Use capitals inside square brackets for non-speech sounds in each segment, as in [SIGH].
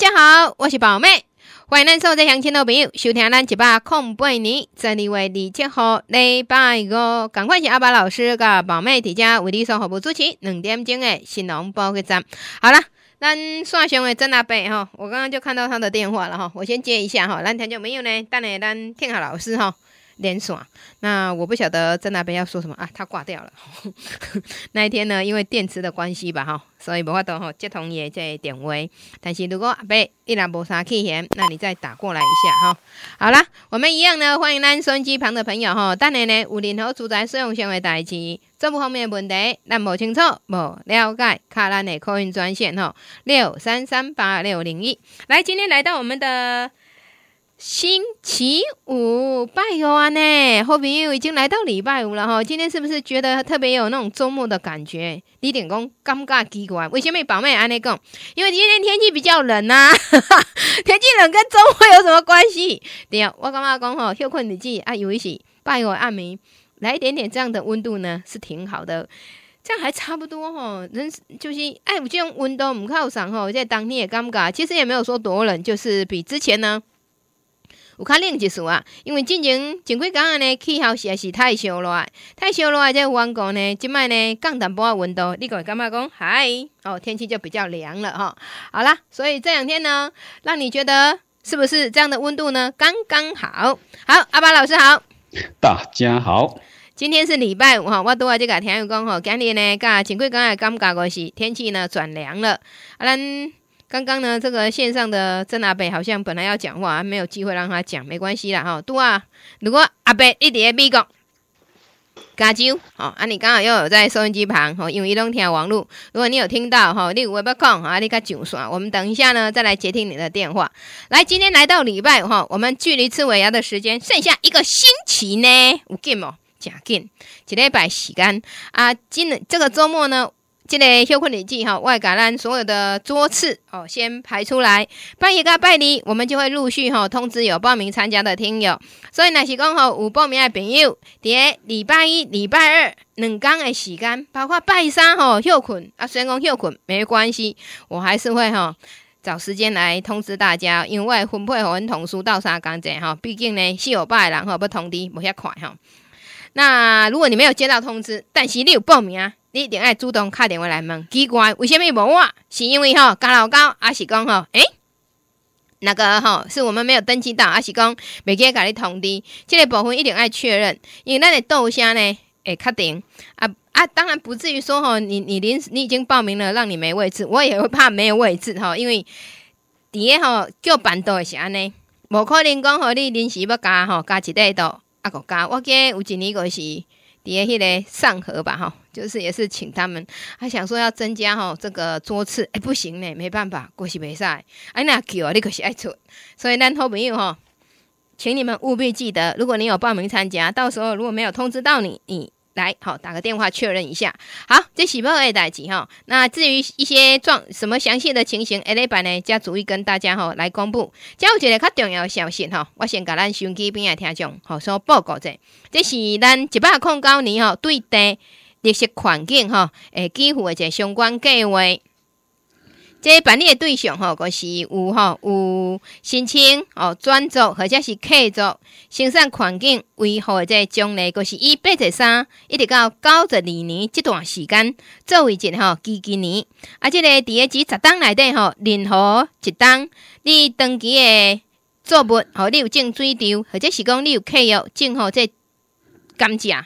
大家好，我是宝妹，欢迎咱所在乡亲老朋友收听咱一百空半年，十二月二七号礼拜五，赶快请阿爸老师甲宝妹提家为你上好务主持两点钟的新浪报去站。好了，咱线上的郑阿伯吼，我刚刚就看到他的电话了哈，我先接一下哈，咱听就没有呢，等下咱听好老师哈。连锁。那我不晓得在那边要说什么啊，他挂掉了。[LAUGHS] 那一天呢，因为电池的关系吧，哈，所以无法度哈接通也在点微。但是如果阿伯依然无啥气闲，那你再打过来一下哈。好啦，我们一样呢，欢迎咱收机旁的朋友哈。当然呢，有任何住宅使用上的大事、这部方面的问题，咱无清楚、无了解，卡咱的客运专线哈，六三三八六零一。来，今天来到我们的。星期五，拜五安呢，后边又已经来到礼拜五了哈。今天是不是觉得特别有那种周末的感觉？李点工尴尬奇怪，为什么宝妹安尼讲？因为今天天气比较冷呐，[LAUGHS] 天气冷跟周末有什么关系？对啊，我刚刚讲吼，休困你子啊，有一些拜五安暝来一点点这样的温度呢，是挺好的，这样还差不多哈。人就是哎，我就种温度唔靠上哈，在当天也尴尬，其实也没有说多冷，就是比之前呢。有较冷一丝啊，因为之前前几天讲呢，气候实在是太烧热，太烧热啊，再有阳光呢，即摆呢降淡薄仔温度，你会感觉讲嗨哦，天气就比较凉了哈。好啦，所以这两天呢，让你觉得是不是这样的温度呢，刚刚好。好，阿巴老师好，大家好，今天是礼拜五哈，我拄啊即个听友讲吼，今日呢，甲前几天的感觉个是天气呢转凉了，啊咱。刚刚呢，这个线上的郑阿北好像本来要讲话，没有机会让他讲，没关系啦，哈，杜啊，如果阿北一点要必讲，加州，好啊，你刚好又有在收音机旁，哈，因为移动听网络。如果你有听到，哈，你有话要讲，啊，你可上线，我们等一下呢，再来接听你的电话。来，今天来到礼拜，哈，我们距离刺猬牙的时间剩下一个星期呢，有近哦，真近，一礼拜时间。啊，今这个周末呢？这个休困礼记哈，外橄榄所有的桌次哦，先排出来。拜一个拜二，我们就会陆续哈通知有报名参加的听友。所以那是讲哈，有报名的朋友，在礼拜一、礼拜二两天的时间，包括拜三吼休困啊，虽然讲休困没关系，我还是会哈找时间来通知大家。因为分配和同书到三工者哈，毕竟呢，西有拜吼、后不通知，无些快哈。那如果你没有接到通知，但是你有报名啊。你一定爱主动敲电话来问，奇怪，为什么无我？是因为吼加老高，阿是讲吼，诶，那个吼是我们没有登记到，阿是讲没记甲你通知，即个部分一定爱确认，因为咱的豆虾呢，会确定啊啊，当然不至于说吼，你你临时你已经报名了，让你没位置，我也会怕没有位置吼，因为伫下吼叫板多是安尼，无可能讲吼你临时要加吼加一块桌，啊个加，我记得有一年个是。也迄个上河吧哈，就是也是请他们，还想说要增加哈这个桌次，哎不行呢，没办法，过是没赛，哎那叫啊，你可是爱出，所以咱好朋友哈，请你们务必记得，如果你有报名参加，到时候如果没有通知到你，你。来，好，打个电话确认一下。好，这起报案代志哈。那至于一些状什么详细的情形，A 版呢，将逐一跟大家哈来公布。有一个较重要消息哈，我先甲咱手机边来听众，好说报告者，这是咱一百控高年哈对待这些环境哈，诶，几乎一个相关计划。即办理的对象吼，阁是有吼有申请哦，转租或者是客租，生产环境维护的这奖励，阁是以八十三一直到九十二年这段时间作为一吼基金年，啊，即个第二级十档内底吼任何一档，你登记的作物吼，你有种水稻或者是讲你有客哟种吼这甘蔗，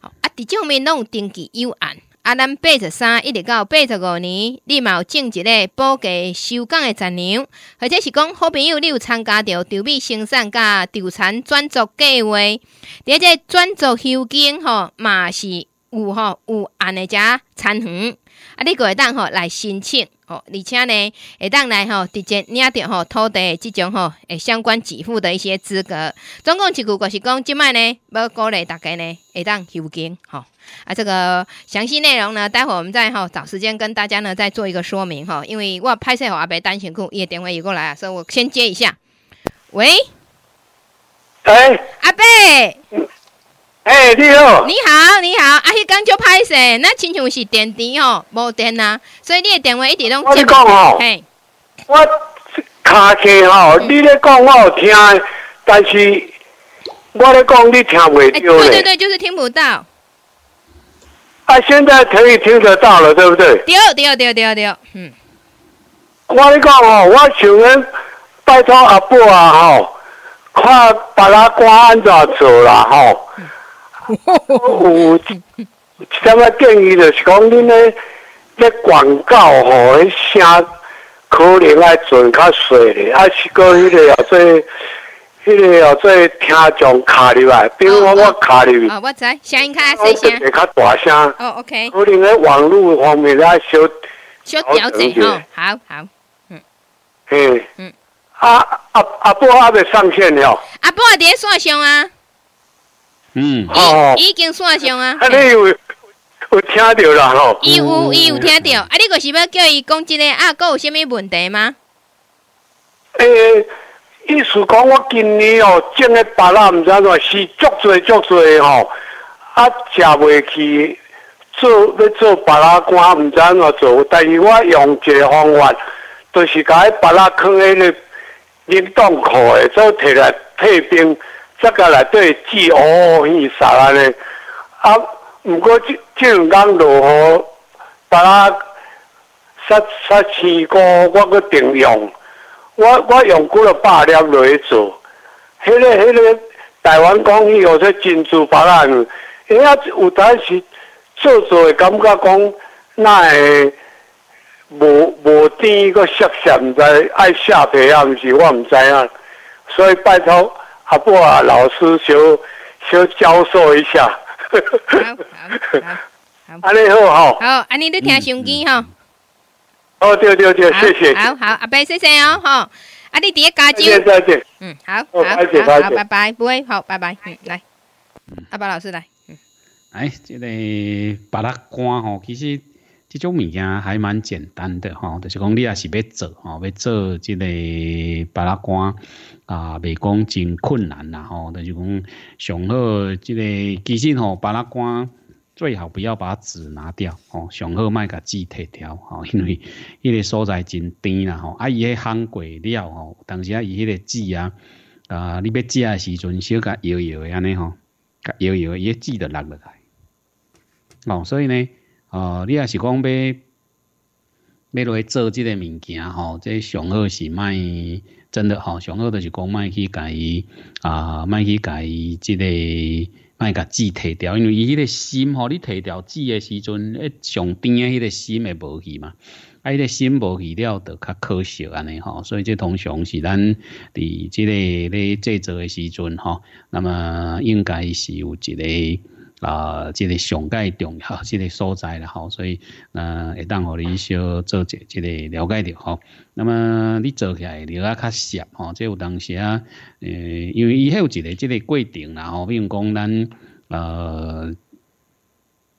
吼啊，伫这方面拢有登记有案。啊，咱八十三一直到八十五年，你嘛有种一个补价收港的残留，或者是讲好朋友，你有参加着稻米生产甲稻产转作计划，伫迄个转作休金吼嘛是有吼有安尼遮残园，啊，你会当吼来申请吼，而且呢，会当来吼直接领着吼土地即种吼诶相关给付的一些资格，总共一句就是讲，即摆呢要鼓励大家呢会当休金吼。啊，这个详细内容呢，待会儿我们再哈找时间跟大家呢再做一个说明哈。因为我拍摄我阿伯单心固，你的电话已过来啊，所以我先接一下。喂，哎，阿贝，哎，你好，你好，你好，阿黑刚就拍摄，那亲像是电滴哦，无电呐，所以你的电话一直拢接。我讲哦，嘿，我卡起哦，你咧讲我听，但是我咧讲你听袂到对对对，就是听不到。啊，现在可以听得到了，对不对？对对对对对，嗯。我讲哦，我想讲，拜托阿婆啊，吼，看别个歌安怎做啦，吼。有一点建议就是讲，恁个那广告吼，那声可能爱做较细的，还是可以的，要做。你个要做听众卡入来，比如我卡入来。啊，我知，声音卡细声，会我较大声。哦，OK。可能咧，网络方面咧，小小调整。好好，嗯。嘿。嗯。阿阿阿波阿未上线了。阿波点线上啊？嗯，好，已经上上啊。啊，你有有听到啦？伊有有有听到，啊，你果是要叫伊讲即个啊，哥有虾米问题吗？诶。意思讲，我今年哦种的芭乐，毋知怎，是足侪足侪吼，啊食袂起，做要做芭乐干毋知怎做，但是我用一个方法，就是迄芭拉砍下个，冻库诶，就摕来退冰，再过来对哦，乌啥啊咧。啊，毋过即即两天如何芭乐杀杀四个，我阁定用？我我用过了八落去做，迄个迄个台湾讲伊有些珍珠白啊，有台时做做会感觉讲那无无定一个色毋知爱下啊，毋是我毋知影，所以拜托阿啊老师小小教授一下。好，[LAUGHS] 安尼好好。好，安尼你听手机吼。哦对对对，谢谢。好好，阿伯谢谢哦，哈。阿弟第一油。酒。再见嗯，好好好，好，拜拜，会，好，拜拜，嗯，来。阿伯老师来。嗯。来，这个巴拉光哦，其实这种物件还蛮简单的哈，就是讲你也是要做哈，要做这个巴拉光啊，未讲真困难啦哈，就是讲上好这个其实哦，巴拉光。最好不要把籽拿掉，吼上好卖甲籽摕掉，吼因为迄个所在真甜啦，吼啊伊迄烘过了吼，当时啊伊迄个籽啊，啊你要食的时阵小甲摇摇的安尼吼，甲摇摇伊个籽就落落来。哦，所以呢，哦你要是讲要要去做即个物件，吼，这上好是卖真的，吼上好就是讲卖去甲伊啊卖去甲伊即个。卖甲籽摕掉，因为伊迄个心吼，你摕掉籽诶时阵，迄上顶诶迄个心会无去嘛。啊，迄个心无去了，就较可惜安尼吼。所以，这通常是咱伫即个咧制作诶时阵吼，那么应该是有一个。啊，即个上界重要，即 [LAUGHS] 个所在啦吼，所以，呃，会当互你小做一即个了解着吼。那么你做起来你啊较熟吼，即有当时啊，呃，因为伊还有一个即个规定啦吼，比如讲咱，呃。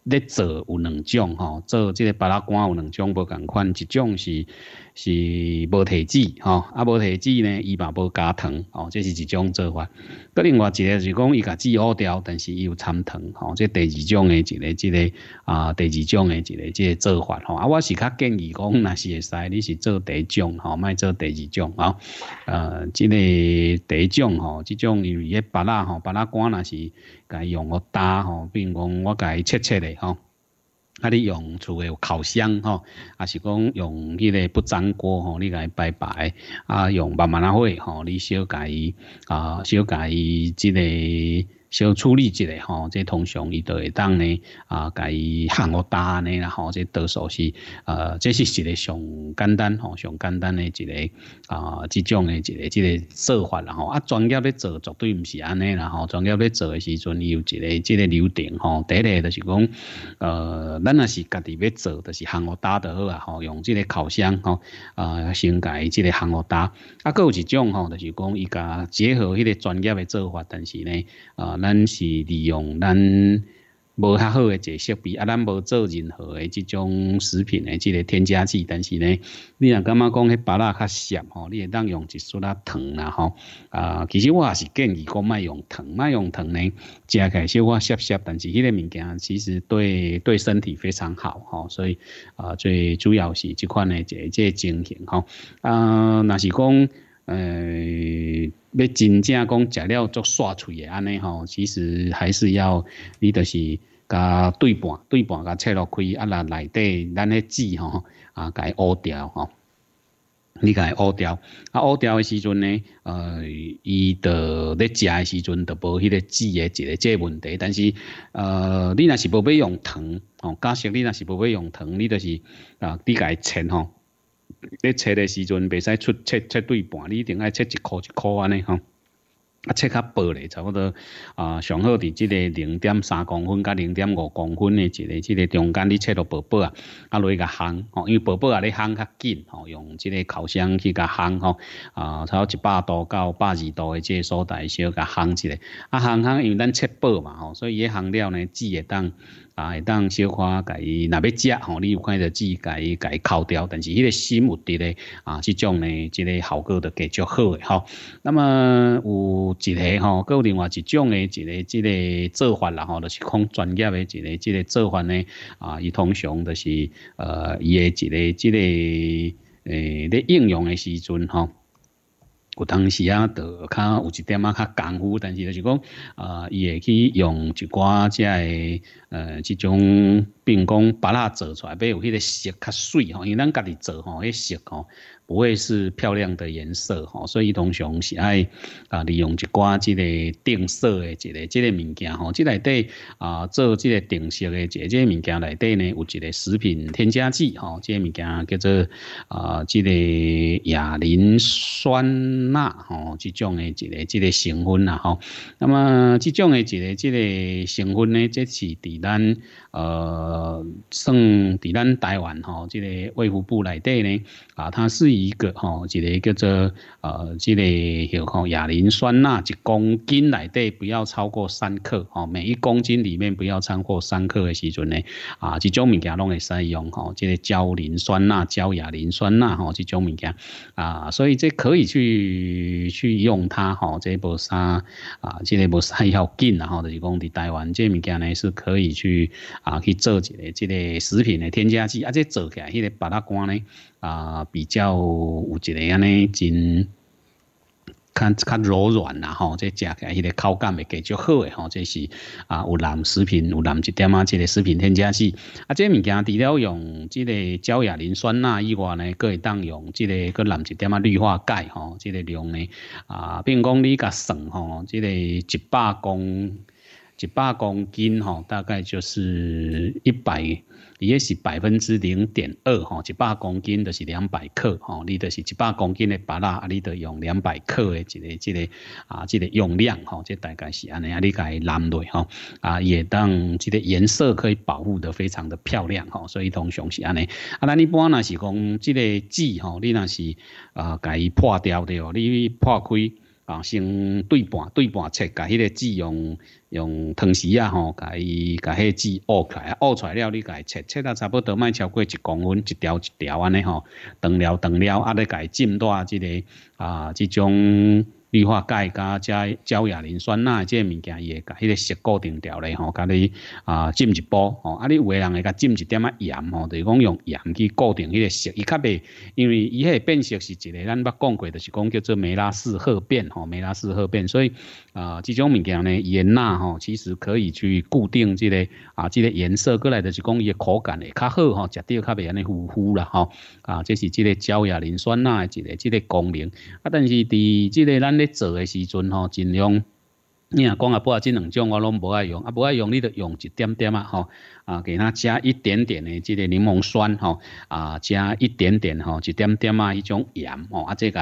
咧做有两种吼，做即个巴拉干有两种无共款，一种是是无提子吼，啊无提子呢伊嘛无加糖吼，这是一种做法。搁另外一个是讲伊甲煮好掉，但是伊有掺糖吼，这第二种诶一个即个啊，第二种诶一个即个做法吼。啊，我是较建议讲，若是会使你是做第一种吼，莫做第二种吼。呃，即个第一种吼，即种因为迄巴拉吼，巴拉干若是伊用互打吼，并讲我伊切切咧。吼，啊！你用厝嘅烤箱吼，啊是讲用迄个不粘锅吼，你来拜拜，啊用慢慢啊火吼，你小改啊小改即个。小处理一个吼，即通常伊都会当呢啊，甲伊项目打呢然后即多数是呃，这是一个上简单吼，上简单的一个啊，这种诶一个即个做法然后啊，专业咧做绝对毋是安尼啦吼，专业咧做诶时阵伊有一个即个流程吼，第一个就是讲呃，咱若是家己要做，就是项目打得好啊吼，用即个烤箱吼啊先伊即个项目打，啊，佫有一种吼就是讲伊甲结合迄个专业诶做法，但是呢啊。咱是利用咱无较好诶一个设备，啊，咱无做任何诶即种食品诶即个添加剂，但是呢，你若感觉讲迄巴拉较咸吼，你会当用一少啦糖啦吼，啊，其实我也是建议讲卖用糖，卖用糖呢，食起来小我涩涩，但是迄个物件其实对对身体非常好吼，所以啊，最主要是即款诶这个情形吼，啊，若是讲诶。要真正讲食了足煞喙的安尼吼，其实还是要你就是甲对半对半甲切落开，啊啦内底咱迄籽吼啊解乌掉吼，你解乌掉啊乌掉的时阵呢，呃，伊着咧食的时阵着无迄个籽的一个这问题，但是呃，你若是无要用糖吼，假设你若是无要用糖，你就是啊，你解切吼。咧切的时阵袂使出切切对半，你一定爱切一箍一箍安尼吼，啊切较薄咧，差不多啊上好伫即个零点三公分甲零点五公分的一个即个中间你切到薄薄啊，啊落去甲烘吼，因为薄薄啊你烘较紧吼，用即个烤箱去甲烘吼，啊，差不多一百度到百二度的即个所在小甲烘一下，啊烘烘因为咱切薄嘛吼，所以伊烘了呢，煮会当。啊，会当小可家己若要食吼，你有看煮家己家己扣掉，但是迄个新有伫咧，啊，即种咧，即个效果就继续好诶吼。那么有一下吼，佮有另外一种诶，一个、即个做法啦吼，就是讲专业诶，一个、即个做法呢。啊，伊通常就是呃，伊诶一个、即个诶，咧，应用诶时阵吼，有当时啊，得较有一点啊较功夫，但是就是讲啊，伊会去用一寡遮诶。呃，即种，比如讲把它做出来，比如有迄个色较水吼，因为咱家己做吼，迄个色吼不会是漂亮的颜色吼，所以通常是爱啊利用一寡即个定色的即个即个物件吼，即内底啊做即个定色的即个物件内底呢，有一个食品添加剂吼，即个物件叫做啊，即个亚磷酸钠吼，即种的即个即个成分啦吼，那么即种的即个即个成分呢，这是伫。dan 呃，圣迪咱台湾吼，这个卫福部内底呢，啊，它是一个吼，一个叫做呃，这个叫吼亚磷酸钠一公斤内底不要超过三克吼，每一公斤里面不要超过三克的时阵呢，啊，这种物件拢会使用吼，这个焦磷酸钠、焦亚磷酸钠吼，这种物件啊，所以这可以去去用它吼，这不啥啊，这不啥要紧，然后就是讲在台湾这物件呢是可以去。啊，去做一个这个食品的添加剂，啊，这做起来迄个巴拉光呢，啊，比较有一个安尼真，较较柔软啦吼，这食起来迄个口感会较足好诶吼，这是啊，有蓝食品，有蓝一点啊，即个食品添加剂，啊，这物件除了用这个焦亚磷酸钠以外呢，可以当用这个个蓝一点啊氯化钙吼，这个量呢，啊，并讲你甲算吼，这个一百公。一百公斤吼，大概就是一百，伊个是百分之零点二吼，一百公斤就是两百克吼，你就是一百公斤的白蜡，你得用两百克的这个这个啊，这个用量吼，即大概是安尼啊，你该拦落吼啊，也当这个颜色可以保护的非常的漂亮吼，所以通常是安尼，啊，那你一般若是讲这个痣吼，你那是啊，该破掉的哦，你破开啊，先对半对半切，甲迄个痣用。用汤匙啊吼，甲伊甲个籽挖出来，挖出来了你甲切切到差不多，莫超过一公分，一条一条安尼吼，长了长了，啊，你甲浸到即个啊，即种。氯化钙加加焦亚磷酸钠这些物件，伊会把迄个石固定掉咧吼，甲你啊浸一波吼，啊你有的人会甲浸一点啊盐吼，就是讲用盐去固定迄个石，伊较袂，因为伊迄变色是一个，咱捌讲过，就是讲叫做梅拉四褐变吼，梅拉四褐变，所以啊，这种物件呢盐钠吼，其实可以去固定这个啊，这个颜色过来就是讲伊个口感会较好吼，食掉较袂安尼糊糊啦吼，啊，这是这个焦亚磷酸钠的一个这个功能，啊，但是伫这个咱。做诶时阵吼，尽量，你若讲啊，不啊，这两种我拢无爱用，啊无爱用，你就用一点点啊，吼。啊，给他加一点点的这个柠檬酸吼，啊，加一点点吼，一点点啊，一种盐哦，啊，这个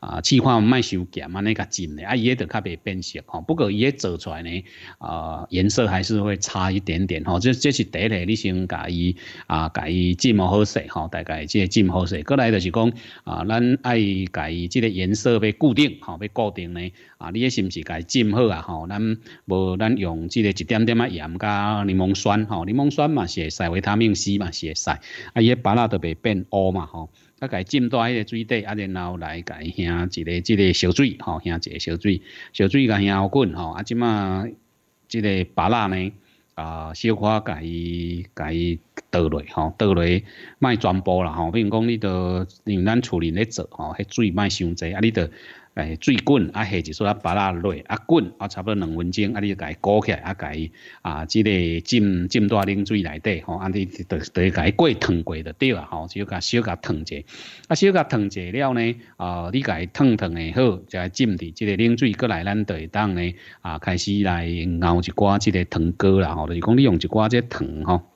啊，气化麦修咸啊，那个浸的，啊，伊也得较袂变色吼，不过伊做出来呢，啊，颜色还是会差一点点吼，这这是第一个，你先甲伊啊，甲伊浸好些吼，大概即个浸好些，过来就是讲啊，咱爱甲伊即个颜色被固定吼，被固定呢，啊，你也是不是甲浸好啊吼，咱无咱用即个一点点啊盐加柠檬酸吼。柠檬酸嘛，是使，维他命 C 嘛，是使啊，一巴拉都袂变乌嘛吼，啊，家浸在迄个水底，啊，然后来家掀一个、一个小水，吼，掀一个小水，小水甲掀好滚吼。啊，即马即个巴拉呢，啊，小可家伊家伊倒落吼，倒落卖全部啦吼。比如讲，你着，因为咱厝里咧做吼，迄水卖伤济啊，你着。诶，水滚，啊，下就说阿巴拉类，啊滚，啊差不多两分钟，啊你就该裹起来，啊该，啊，即个浸浸在冷水内底，吼，啊你得得该过烫过就对啦，吼，少甲少甲烫一下，啊少甲烫一下了呢，啊，你该烫烫也好，就浸伫即个冷水过来咱就会当呢，啊开始来熬一挂即个糖膏啦，吼，就是讲你用一挂即糖，吼。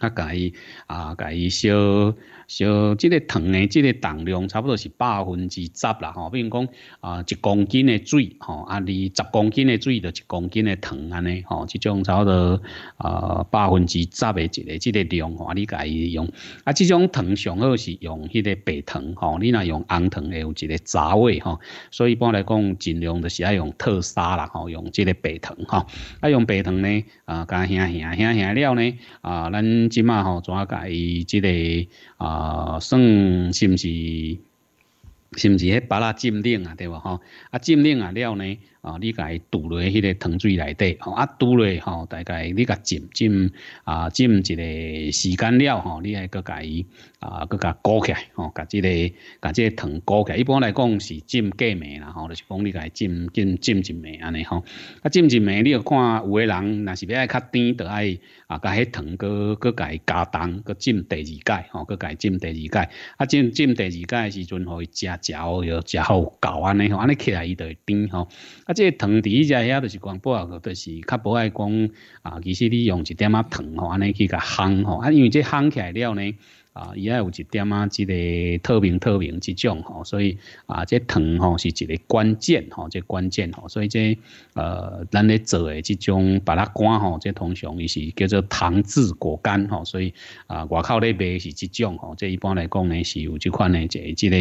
啊，甲伊啊，甲伊烧烧，即个糖呢，即个糖量差不多是百分之十啦，吼，比如讲啊，一公斤的水，吼，啊，你十公斤的水就一公斤的糖安尼，吼，即种差不多啊，百分之十的一个即个量，吼，你甲伊用。啊，即种糖上好是用迄个白糖，吼，你若用红糖会有一个杂味，吼，所以一般来讲尽量就是爱用特砂啦，吼，用即个白糖，吼，啊，用白糖呢，啊，甲些些些些了呢，啊，咱。即马吼，怎啊甲伊即个啊，算是毋是，是毋是迄巴拉禁令啊，对无吼？啊，禁令啊了呢？啊，你家堵落迄个糖水内底，吼啊，堵落吼大概你甲浸浸啊，浸一个时间了，吼你还搁家伊啊，搁家裹起来，吼，甲即个甲即个糖裹起来，一般来讲是浸过暝啦，吼，就是讲你家浸浸浸一暝安尼吼，啊，浸一暝，你要看有个人，若是要爱较甜，就爱啊，甲迄糖，搁甲家加糖，搁浸第二届，吼，甲家浸第二届。啊，浸浸第二诶时阵，吼，食食好又食好够安尼，吼，安尼起来伊就甜，吼，啊。即个糖伫伊只遐，就是讲，不过就是较不爱讲啊。其实你用一点仔糖吼，安尼去甲烘吼，啊，因为即烘起来了呢。啊，也系有一点啊，即个透明透明即种吼，所以啊，即糖吼是一个关键吼，即关键吼，所以即呃，咱咧做诶即种，把它干吼，即通常伊是叫做糖制果干吼，所以啊，外口咧卖是即种吼，即一般来讲呢是有即款诶，即即个，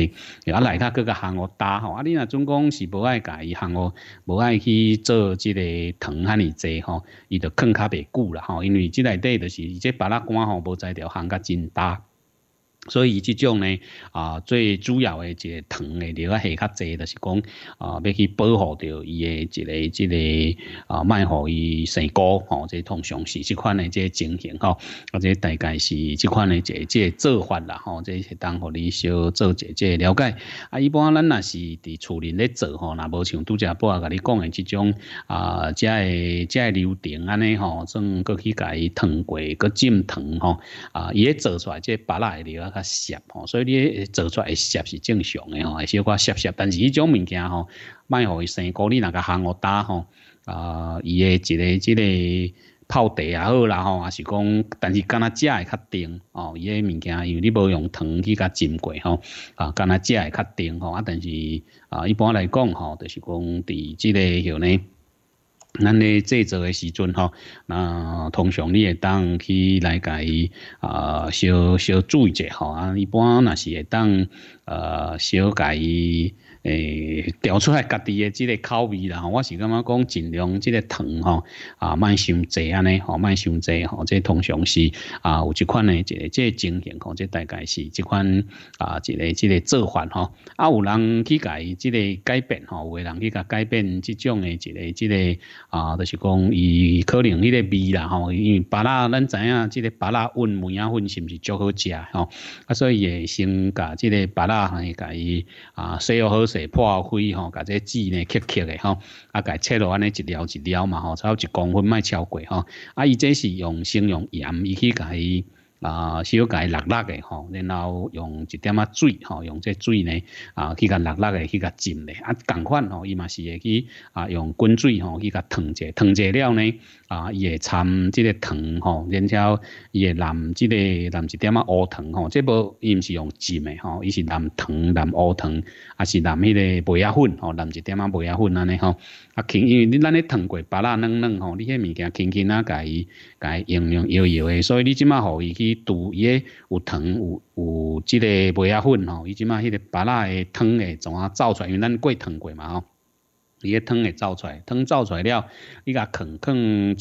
啊内头各个行业搭吼，啊你若总讲是无爱甲伊行哦，无爱去做即个糖遐尼侪吼，伊着放较袂久啦吼，因为即内底就是即把它干吼无在条行较真大。所以，这种呢，啊，最主要诶，个糖诶量系较侪，就是讲啊，要去保护着伊诶，一个即个啊，卖互伊成高吼，即通常是即款诶即情形吼，或者大概是即款诶即即做法啦吼，即是当互你小做即个了解。啊，一般咱若是伫厝咧做吼，那无像杜家堡啊甲你讲诶即种啊，即个即个流程安尼吼，算搁去甲伊糖过，搁浸糖吼，啊，伊、咧做出来即白诶料。较涩吼，所以你做出会涩是正常诶吼，会小可涩涩。但是迄种物件吼，卖互伊生菇，你那个烘我打吼，啊，伊诶一个即个泡茶也好啦吼，也是讲，但是干若食会较甜哦，伊诶物件因为你无用糖去甲浸过吼，啊，干若食会较甜吼，啊，但是啊，一般来讲吼，就是讲伫即个叫呢。咱咧制作诶时阵吼，那通常你会当去来伊啊，小小注意者吼啊，一般若是会当，呃，小改。诶、调出来家己的这个口味啦，我是感觉讲尽量这个糖吼啊，卖想济安尼吼，卖伤济吼，这通常是啊，有一款呢，这个这情形吼，这大概是这款啊，一个这个做法吼，啊，有人去伊这个改变吼，有的人去改改变这种的一个这个啊，就是讲伊可能伊个味啦吼，因为巴拉咱知影这个巴拉粉梅啊粉是毋是足好食吼，啊，所以也先把这个巴拉吓改伊啊，洗好好。这破开吼，甲这纸呢，切切的吼，啊，甲切落安尼一料一料嘛吼，差不多一公分卖超过吼，啊，伊这是用先用盐，伊去甲伊啊，小甲伊辣辣的吼，然后用一点啊水吼，用这水呢啊，去甲辣辣的去甲浸咧，啊，同款吼，伊嘛是会去啊，用滚水吼去甲烫者，烫者了呢。啊，伊会掺即个糖吼，然后伊会淋即个淋一点啊乌糖吼，这无伊毋是用浸的吼，伊是淋糖淋乌糖，啊是淋迄个麦芽粉吼，淋一点啊麦芽粉安尼吼，啊轻因为你咱咧糖粿白啦嫩嫩吼，你迄物件轻轻啊，甲伊甲伊软软摇摇的，所以你即马吼伊去煮伊个有糖有有即个麦芽粉吼，伊即马迄个白啦的糖的怎啊造出来？因为咱过糖粿嘛吼。你个汤会走出来，汤走出来了，你甲藏藏一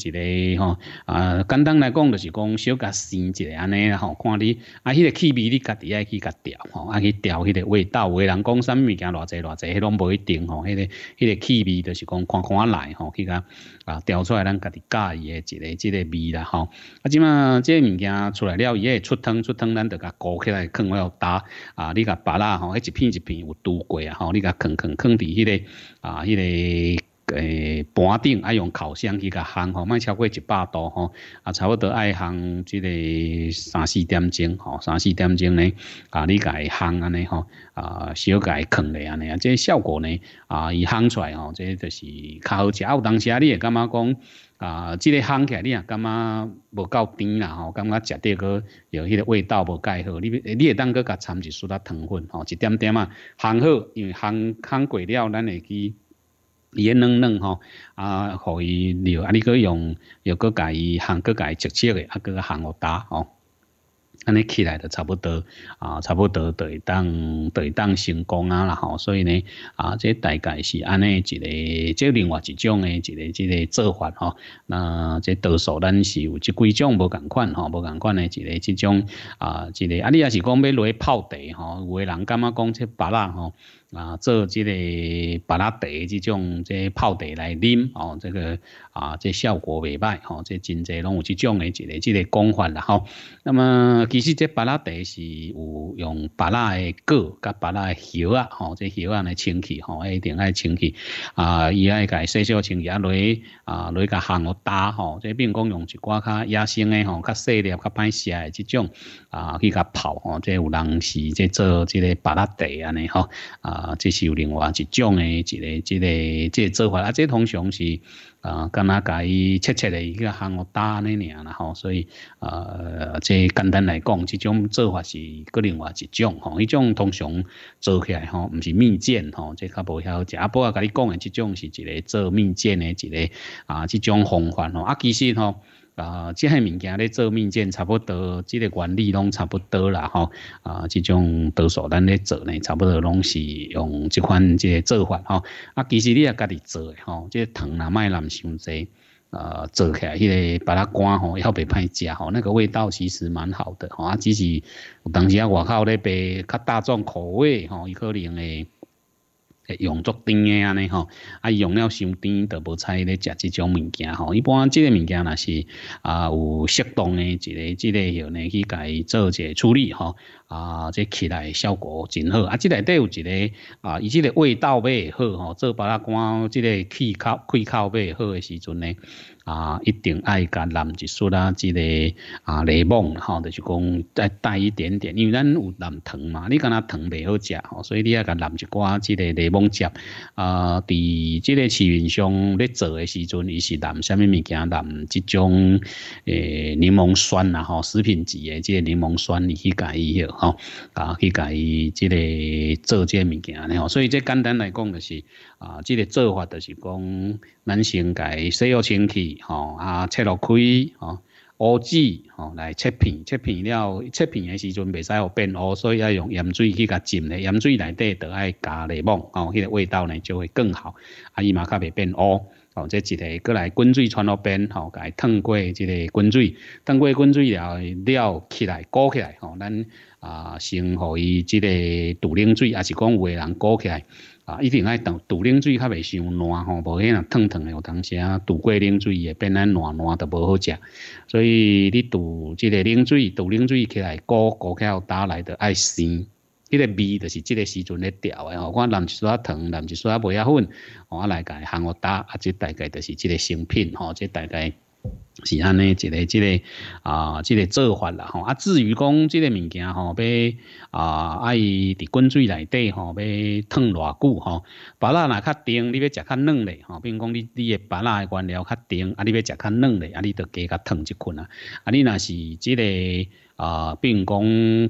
个吼啊，简单来讲就是讲小甲生一个安尼啦吼，看你啊，迄个气味你家己爱去甲调吼，啊去调迄个味道，有人讲啥物物件偌济偌济，迄拢无一定吼，迄个迄个气味就是讲看看来吼，去甲啊调出来咱家己喜意的一个一个味啦吼，啊，即嘛即物件出来了，伊会出汤出汤，咱就甲裹起来藏了打啊，你甲扒拉吼，迄一片一片有拄过啊吼，你甲藏藏藏伫迄个啊迄个。诶诶，盘顶爱用烤箱去甲烘吼，莫超过一百度吼，啊，差不多爱烘即个三四点钟吼，三四点钟呢，啊，你伊烘安尼吼，啊，小伊坑咧安尼啊，即效果呢啊，伊烘出来吼，即个就是较好食。啊，有当时你会感觉讲啊，即个烘起来你也感觉无够甜啦吼，感觉食着个有迄个味道无介好，你你会当佮甲掺一丝仔糖分吼，一点点啊，烘好，因为烘烘过了咱会去。伊个软吼，啊，互伊揉，啊，你个用又佫家伊行，佫家己直接个，啊，佫甲行互打吼，安尼起来就差不多，啊，差不多对当对当成功啊啦吼，所以呢，啊，这大概是安尼一个，即另外一种诶一个一个做法吼，那这倒数咱是有即几种无同款吼，无同款诶一个即种啊，一个啊你若是讲要落去泡茶吼，有诶人感觉讲即别啦吼。啊，做即个白蜡茶，即种即泡茶来啉哦，这个啊，即效果袂歹吼，即真侪拢有即种诶一个即个讲法啦吼。那么其实即白蜡茶是有用白蜡诶果甲白蜡诶叶啊吼，即叶啊来清洗吼，一定爱清洗啊，伊爱甲细洗清洗啊，落啊，落去甲烘落干吼。即比讲用一寡较野生诶吼，较细粒较歹食诶即种啊去甲泡吼，即有人是即做即个白蜡茶安尼吼啊。啊，这是有另外一种的，一个、一个、这做法，啊，这通常是啊，干哪家伊切切的一个项目搭的尔啦吼，所以啊，这简单来讲，这种做法是搁另外一种吼，一种通常做起来吼，唔是蜜饯吼，这较不晓食，啊，不过我跟你讲的这种是一个做蜜饯的，一个啊，这种方法吼，啊，其实吼。啊，即些物件咧做面件差不多，即个原理拢差不多啦吼。啊，这种多数咱咧做呢，差不多拢是用即款即个做法吼。啊，其实你也家己做诶吼，即糖啊卖兰想对，呃，做起来迄个把它关吼要袂歹食吼，那个味道其实蛮好的吼。啊，只是有当时啊外口那边较大众口味吼，伊可能诶。用作甜的安尼吼，啊用了伤甜就无采咧食这种物件吼，一般这个物件那是啊有适当的，一个、即个要呢去改做个处理吼。啊，即起来效果真好啊！即内底有一个啊，伊即个味道味好吼，做别拉讲即个气口气口味好的时阵呢，啊，一定爱加蓝一束啦，即个啊柠檬吼，就是讲再带一点点，因为咱有蓝糖嘛，你讲觉糖袂好食吼，所以你要加蓝橘瓜，即个柠檬汁啊，伫即个市面上咧做的时阵，你是蓝虾米物件蓝即种诶柠檬酸啦吼，食品级诶即柠檬酸你去加伊个。啊，去甲伊即个做即个物件尼吼，所以即简单来讲就是啊，即个做法就是讲，咱先甲洗好清气，吼，啊，切落开，吼，乌子，吼，来切片，切片了，切片的时阵未使互变乌，所以要用盐水去甲浸咧，盐水内底都要加柠檬，吼，迄个味道呢就会更好，啊，伊嘛较未变乌，哦，即一个过来滚水穿落边，吼，甲烫过即个滚水，烫过滚水了了起来裹起来，吼，咱。啊，先互伊即个煮冷水，也是讲有诶人顾起来，啊，一定爱等煮冷水较袂伤烂吼，无迄若烫烫诶，有当时啊。煮过冷水会变咱烂烂都无好食。所以你煮即个冷水，煮冷水起来顾顾起来打来，着爱生。迄个味就是即个时阵咧调诶吼，我淋一撮糖，淋一撮袂晓粉，我来个烘互打，啊，即大概就是即个成品吼，即大概。是安尼，一个即个啊，即个做法啦吼。啊，至于讲即个物件吼，要啊，爱伫滚水内底吼，要烫偌久吼？巴腊若较硬，你要食较嫩嘞吼。比如讲，你你诶巴腊诶原料较硬，啊，你要食较嫩嘞，啊，你着加较烫一滚啊。啊，你若是即个。啊，比如讲，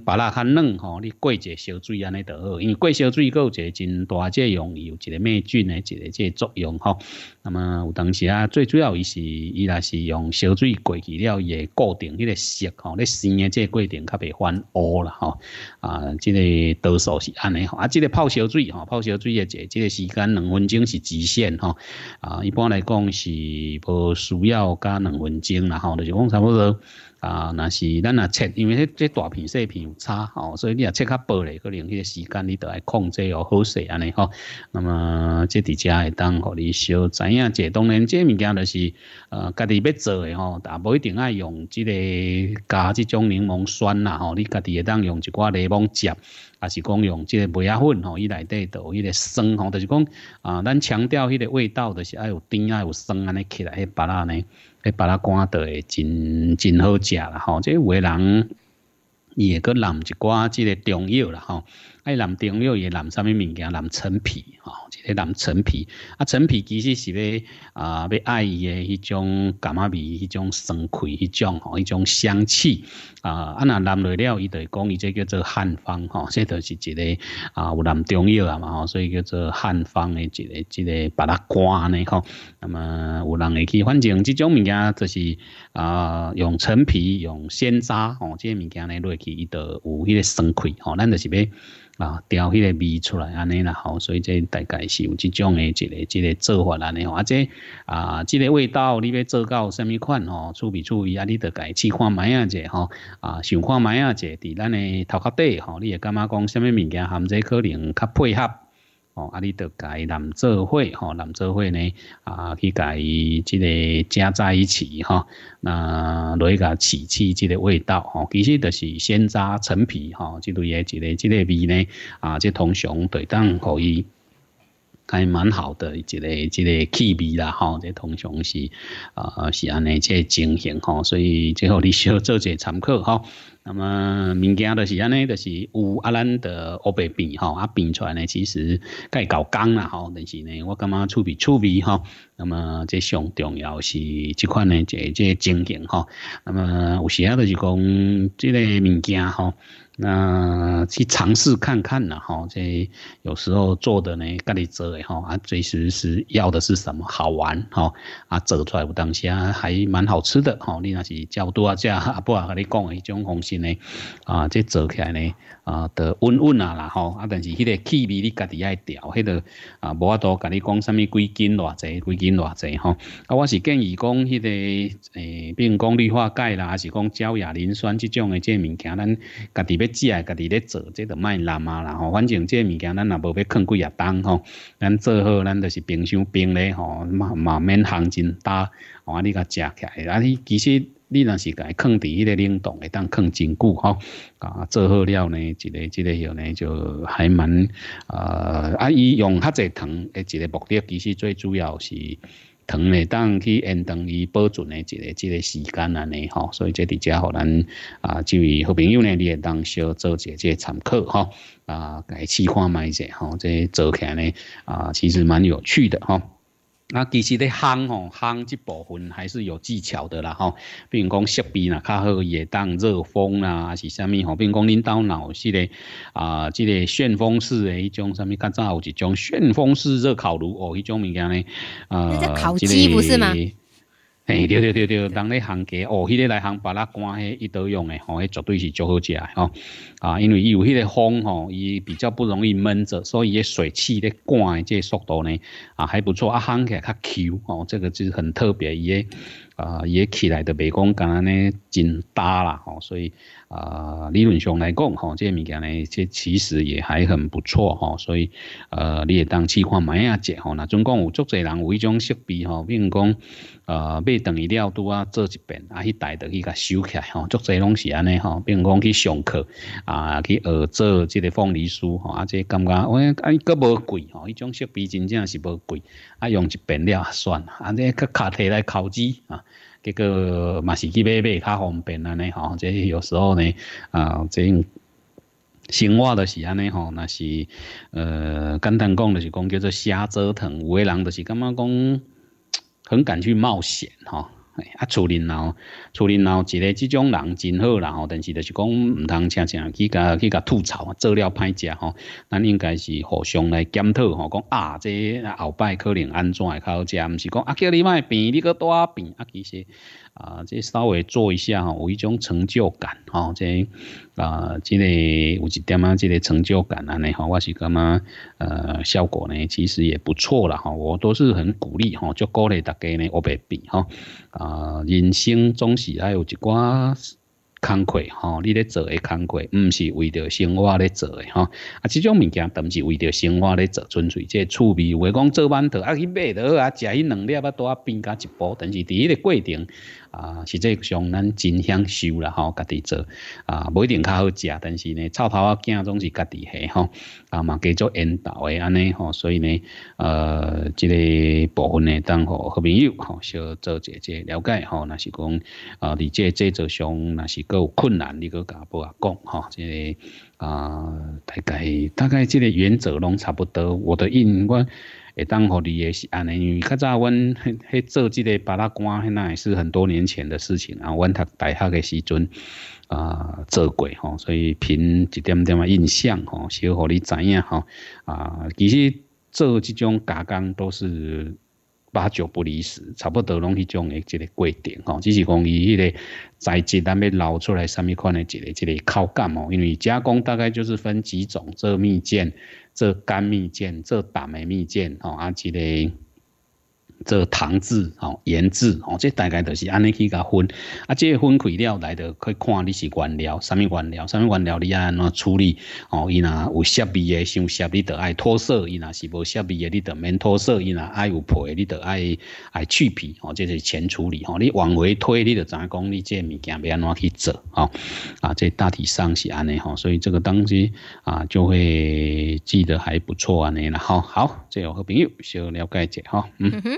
白那较软吼，你过者烧水安尼好，因为过烧水佫一个真大，即用，有一个灭菌诶，一个即作用吼。那么有当时啊，最主要伊是伊若是用烧水过去了，伊会固定迄个色吼，你生诶即过程较袂翻乌啦吼。啊，即个多数是安尼吼，啊，即个泡烧水吼，泡烧水诶，这即个时间两分钟是极限吼。啊，一般来讲是无需要加两分钟，啦吼，就是讲差不多。啊，那是，咱啊切，因为迄这大细片有差，哦，所以你若切较薄咧，可能迄个时间你都爱控制哦，好势安尼吼。那么即遮会当，互你小知影，者，当然，即物件就是，呃，家己要做诶吼，但无一定爱用即个加即种柠檬酸啦，吼。你家己会当用一寡柠檬汁，也是讲用即个梅叶粉，吼，伊底对有迄个酸，吼，就是讲，啊，咱强调，迄个味道，就是爱有甜，爱有酸，安尼起来，迄巴拉呢。哎，把它关掉，真真好食啦！吼，这有伟人。伊诶搁揽一寡即个中药啦吼，爱揽中药也揽啥物物件，揽陈皮吼，即个揽陈皮。啊，陈皮其实是咧啊，要爱伊诶迄种柑仔味，迄种酸葵，迄种吼，迄种香气啊。啊，那淋落了，伊就会讲伊即叫做汉方吼，即都是一个啊，有揽中药啊嘛吼，所以叫做汉方诶一个一个把它刮呢吼。那么有人会去，反正即种物件就是。啊，用陈皮、用鲜楂，吼，这些物件呢落去伊道有迄个生气哦，咱就是要啊调迄个味出来，安尼啦，哦，所以这大概是有这种的一个、一个做法，安尼哦，啊，这啊，这个味道你要做到什么款哦，注意注意，啊，你得己试看买啊者，吼，啊，想看买啊者，伫咱的头壳底，吼，你也感觉讲什么物件，含这可能较配合。哦，啊，你得介男做会，吼男做会呢，啊去介伊即个加在一起，哈，那来个起气即个味道，吼，其实著是鲜榨陈皮，吼，即类诶，即类即类味呢，啊，即通常对当可以，还蛮好的，即个即个气味啦，吼，即通常是啊是安尼即情形，吼，所以最后你需要做些参考，吼。那么民间的是讲呢，就是有啊，兰的欧白饼吼，啊饼出来呢，其实该搞干啦吼，但是呢，我感觉粗皮粗皮吼，那么这上重要是这款呢，这这经营吼，那么有时啊，就是讲这类物件吼。那去尝试看看呢，哈，这有时候做的呢，家己做诶，哈，啊，最实是要的是什么？好玩，哈，啊，做出来有当时啊，还蛮好吃的，哈，你那是较多啊，这啊，[LAUGHS] 伯啊，跟你讲一种方式呢，啊，这做起来呢，啊，得稳稳啊啦，哈，啊，但是迄个气味你家己爱调，迄个啊，无法多，跟你讲，什么几斤偌济，几斤偌济，哈，啊，我是建议讲迄个诶，如讲氯化钙啦，还是讲焦亚磷酸这种的这物件，咱家己。要食，家己咧做，即个麦烂啊啦吼，反正即个物件咱也无要囥几啊当吼，咱做好，咱就是冰箱冰咧吼，嘛嘛免行焦大，啊，你甲食起来。啊，你其实你若是囥伫迄个冷冻会当囥真久吼，啊做好了呢，一个、一个药呢，就还蛮啊。啊，伊用较济糖，诶，一个目的其实最主要是。糖嘞，当去延长于保存的这个、这个时间安尼吼，所以这伫家互咱啊，这位好朋友呢，你也当小做些个参考吼，啊，改试看卖者吼，这做起来呢啊，其实蛮有趣的吼。那其实咧烘吼烘这部分还是有技巧的啦吼，比如讲设备呐较好，也当热风啦还是啥物吼，比如讲领导脑系列啊，即个旋风式的迄种啥物，较才有一种旋风式热烤炉哦，迄种物件咧啊，即个烤鸡不是吗？哎，对对对对，人咧行街哦，迄个来行把它干迄一倒用的，吼，迄绝对是最好食吼。啊，因为伊有迄个风吼，伊比较不容易闷着，所以水汽咧干，即速度呢，啊，还不错。啊，烘起来较 Q 哦，这个就是很特别。伊诶啊，伊起来的袂讲，刚刚咧真干啦，吼，所以。啊，理论上来讲，吼，这物件呢，这其实也还很不错，吼，所以，呃，你也当试看买啊，者，吼，那总共有足侪人有迄种设备，吼，比如讲，呃，买等于料都啊做一遍，啊，去带倒去甲收起来，吼，足侪拢是安尼，吼，比如讲去上课，啊，去学做这个凤梨酥，吼，啊，这感觉我，哎，佫无贵，吼，迄种设备真正是无贵，啊，用一遍料算，安尼卡卡提来烤鸡，啊。这个嘛是去买买，较方便安尼吼！这有时候呢，啊，这生活的是安尼，吼，那是呃，简单讲就是讲叫做瞎折腾，有个人就是感觉讲，很敢去冒险，吼。啊，厝理然后处理然后一个这种人真好啦吼，但是就是讲唔通常常去甲去甲吐槽啊，做了歹食吼，咱应该是互相来检讨吼，讲啊这后摆可能安怎会较好食，毋是讲啊叫你卖变你个大变啊，其实。啊，这稍微做一下吼，有一种成就感吼，这啊，这个有一点啊，这个成就感安尼吼，我是感觉呃，效果呢其实也不错啦吼，我都是很鼓励吼，做鼓励大家呢，我袂比吼，啊，人生总是还有寡。挂坎坷吼，你咧做诶工课，毋是为着生活咧做诶吼，啊，即种物件，但是为着生活咧做纯粹，即趣味。话讲做馒头啊，去卖好啊，食迄两粒啊，多啊变甲一步，但是伫迄个过程。啊，实际上咱真享受啦吼，家己做啊，不一定较好食，但是呢，臭头啊囝总是家己下吼，啊嘛叫做引导的安尼吼，所以呢，呃，这个部分呢，当互好朋友吼，小做者者了解吼，那是讲啊，你这制作上那是够困难，你去甲婆阿讲吼，这个。啊，大概大概，这个原则拢差不多。我的印，我会当互你也是安尼。因为较早我迄 [LAUGHS] 做这个巴拉迄那也是很多年前的事情啊。我读大学的时阵啊，做过吼，所以凭一点点啊印象吼，小互你知影吼。啊，其实做这种加工都是。八九不离十，差不多拢迄种诶一个过程吼，只是讲伊迄个材质咱要捞出来什么款诶一个一个口感哦，因为加工大概就是分几种，这蜜饯、这干蜜饯、这淡诶蜜饯吼，啊之个。这糖质哦，盐质哦，这大概都是安尼去甲分。啊，这分开料来的，可以看你是原料，啥物原料，啥物原料你安怎处理哦。伊若有涩味诶，想涩你得爱脱色；伊若是无涩味诶，你得免脱色；伊若爱有皮，你得爱爱去皮。哦，这是前处理哦。你往回推，你得怎讲？你这物件要安怎去做？吼。啊，这大体上是安尼哈。所以这个东西啊，就会记得还不错安尼啦哈。好，这有和朋友小了解者哈。嗯哼。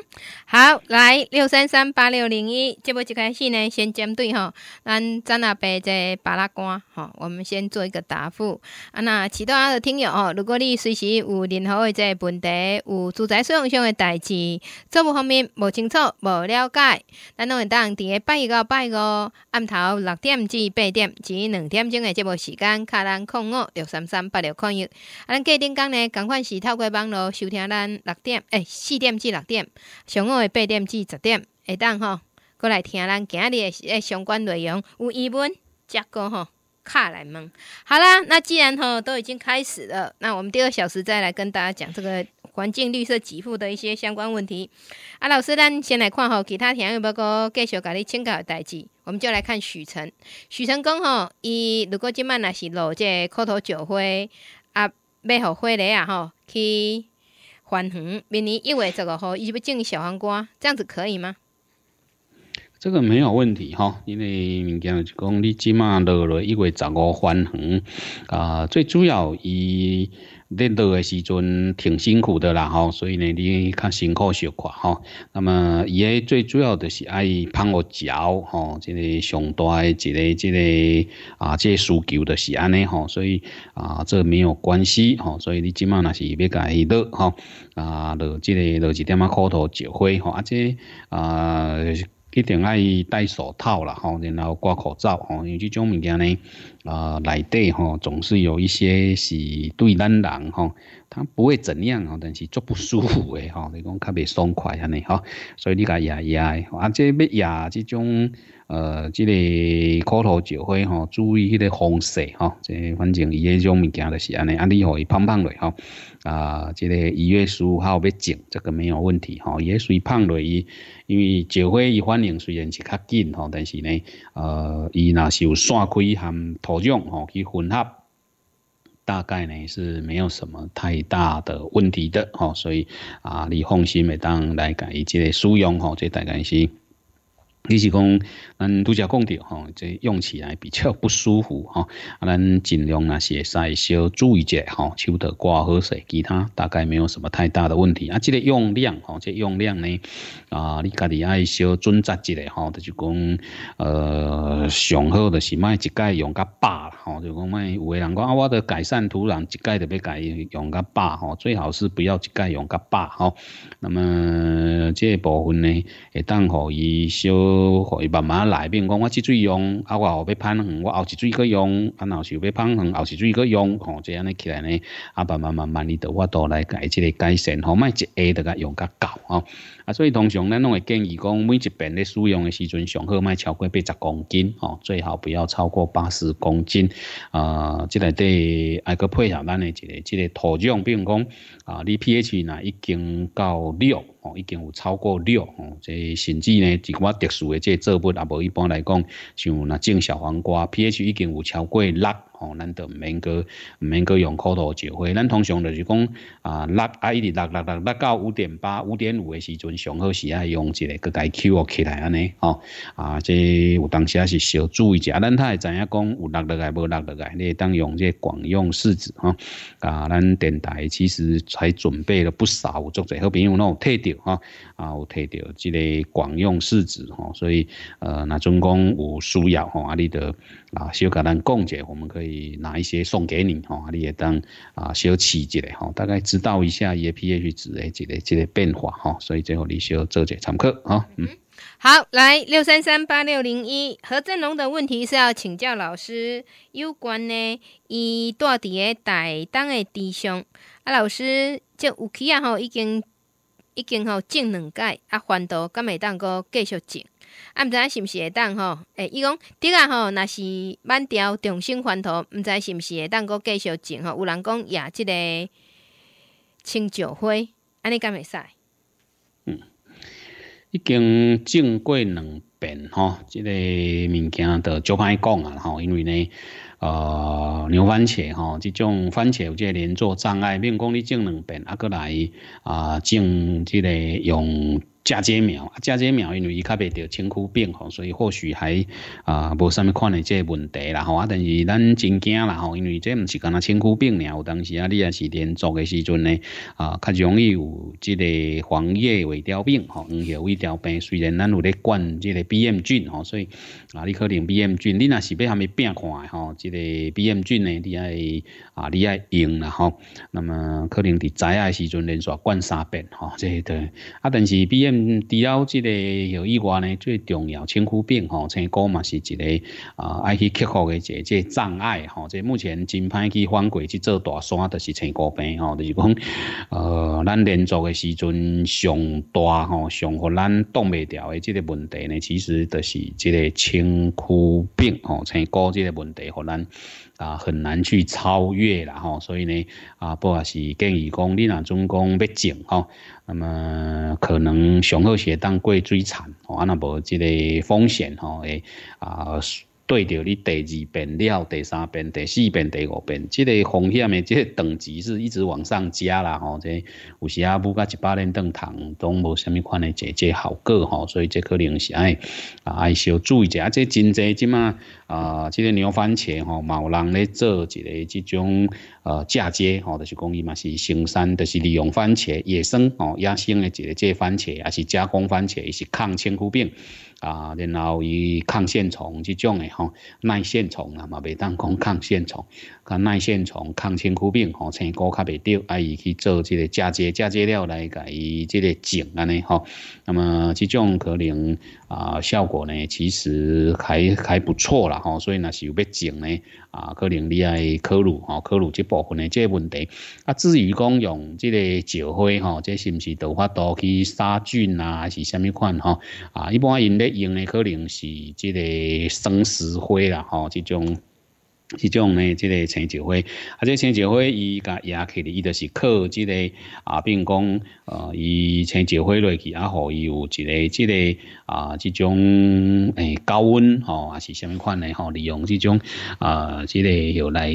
好，来六三三八六零一，这部一开始呢，先针对吼咱张阿伯这巴拉干吼，我们先做一个答复。啊，那其他的听友哦，如果你随时有任何的这问题，有住宅使用上的代志，这部方面无清楚、无了解，咱拢会当伫个拜一到拜五，暗头六点至八点，及两点钟的这部时间，卡咱控五六三三八六控一。啊，咱家庭讲呢，赶快是透过网络收听咱六点，诶，四点至六点。上午的八点至十点，会当吼，过来听咱今日的相关内容。有疑问，结果吼。卡来问。好啦，那既然哈都已经开始了，那我们第二小时再来跟大家讲这个环境绿色给付的一些相关问题。啊，老师咱先来看哈其他听友报告，继续甲你请教诶代志。我们就来看许成，许成讲哈，伊如果今晚那是即个口头酒会啊，买互灰雷啊哈去。翻园，明年一月十五号，伊要种小黄瓜，这样子可以吗？这个没有问题哈，因为民间就讲，你即码落落一月十五翻园啊，最主要伊。练刀的时阵挺辛苦的啦吼，所以呢，你较辛苦少看吼。那么，伊个最主要的是爱怕我嚼吼，即个上大个即个即个啊，即、个需求的是安尼吼，所以啊，这没有关系吼，所以你即满若是要甲伊落吼啊，落即个落一点仔苦头着火吼，而且啊，一定爱戴手套啦吼，然后挂口罩吼，因为即种物件呢。啊，内底吼总是有一些是对咱人吼，他不会怎样哦，但是足不舒服的吼，你讲较袂爽快安尼吼，所以你甲牙压，啊，即要牙这种呃，即个口头酒会吼，注意迄个方式吼，即反正伊迄种物件就是安尼，啊，你互伊胖胖落吼。啊，这个一月十五号要种，这个没有问题吼。也虽胖落伊，因为石火伊反应虽然是较紧吼，但是呢，呃，伊若是有散开含土壤吼去混合，大概呢是没有什么太大的问题的吼。所以啊，你放心的当来改伊即个使用吼，这大概是。你是讲，咱拄则讲着吼，即用起来比较不舒服吼，啊，咱尽量那些稍注意一下吼，手头挂好势，其他大概没有什么太大的问题。啊，即个用量吼，即用量呢，啊，你家己爱稍准则一下吼，就是讲，呃，上好的是卖一盖用甲饱，吼，就讲卖有个人讲啊，我的改善土壤一盖得要改用甲饱，吼，最好是不要一盖用甲饱，吼。那么，即部分呢，会当可以稍。伊慢慢来，变讲我去嘴用，啊，我后边胖痕，我后起嘴个用，啊，然后又变胖痕，后起嘴个用，吼，这样呢起来呢，啊，慢慢慢慢，你都我都来改，这个改善，好，卖一下的个用个搞啊。啊，所以通常咱拢会建议讲，每一遍咧使用的时阵，上好莫超过八十公斤哦，最好不要超过八十公斤。啊，即内底爱个配合咱的一个、即个土壤，比如讲啊，你 pH 呐已经到六哦，已经有超过六哦，这甚至呢，一寡特殊的这作物啊，无一般来讲，像那种小黄瓜，pH 已经有超过六。咱就毋免去毋免去用口头招呼。咱通常就是讲啊，六啊一直六六六六到五点八、五点五的时阵，上好是啊用一个甲伊 Q 起来安尼吼。啊，即有当时也是小注意者，咱他会知影讲有落落来无落落来，你当用这广用试纸吼。啊，咱电台其实才准备了不少有作者，好朋友拢有退掉吼，啊，有退掉，即个广用试纸吼，所以呃，那总讲有需要吼，啊，你著啊小甲咱讲者，我们可以。拿一些送给你，吼，你也当啊小试一下，吼，大概知道一下你 pH 值的一个个变化，所以最后你需要做些参考，嗯，好，来六三三八六零一何振龙的问题是要请教老师，有关呢住伫的台东的地上，啊，老师这有企啊吼，已经已经吼种两届，啊，还到跟美当哥继续种。啊，毋知影是毋是会当吼，诶，伊讲对啊吼，若是万条重新翻土，毋知是毋是会当阁继续种吼。有人讲也即个青石灰，安尼敢会使？嗯，已经种过两遍吼，即个物件都足歹讲啊吼，因为呢，呃，牛番茄吼，即种番茄有即个连作障碍，免讲你种两遍，啊，阁来啊种即个用。嫁接苗，嫁接苗因为伊较袂得青枯病吼，所以或许还啊无啥物款的这问题啦吼。啊，但是咱真惊啦吼，因为这毋是干那青枯病啦，有当时啊你也是连作的时阵呢啊，较容易有即个黄叶萎凋病吼，黄叶萎凋病虽然咱有咧灌即个 B M 菌吼，所以啊你可能 B M 菌你那是要下面病害吼，即个 B M 菌呢你爱啊你爱用啦吼，那么可能伫栽诶时阵连续灌三遍吼，这个啊，但是 B M 除了这个有以外呢，最重要青枯病吼，青枯嘛是一个啊，爱去克服的一个障碍吼。这目前真歹去翻过去做大山，就是青枯病吼，就是讲呃，咱连续的时阵上大吼，上互咱挡袂掉的这个问题呢，其实就是这个青枯病吼，青枯这个问题和咱。啊，很难去超越啦吼，所以呢，啊，不也是建议讲，你若总讲要进吼，那么可能雄厚些，当过追产，哦，那无即个风险吼，诶，啊。对到你第二遍，了，第三遍、第四遍、第五遍，这个风险的即个等级是一直往上加啦吼。这有时啊，不甲一百年登堂都无虾米款的这这效果吼，所以即可能是爱啊，爱稍注意者。下。这真侪即嘛啊，这个牛番茄吼，嘛、有人咧做一个即种呃嫁接吼，就是讲伊嘛，是生产，就是利用番茄野生吼野生的一个即番茄，还是加工番茄，也是抗千枯病。啊，然后伊抗线虫这种诶吼，耐线虫啊嘛，未当讲抗线虫。甲耐线虫、抗青枯病吼，生果较袂少，啊，伊去做即个嫁接，嫁接了来甲伊即个种安尼吼。那么即种可能啊，效果呢，其实还还不错啦吼。所以若是有要种呢啊，可能你爱考虑吼，考虑即部分的即个问题。啊，至于讲用即个石灰吼，即是毋是都法都去杀菌啊，还是虾米款吼？啊，一般用咧用的可能是即个生石灰啦吼，即种。这种呢，即个青石花，啊，即青石花，伊甲也起哩，伊就是靠即个啊，并讲，呃，伊青石花落去，啊，互伊有一个即个啊，即种诶高温吼，还是虾米款呢？吼，利用即种啊，即个又来。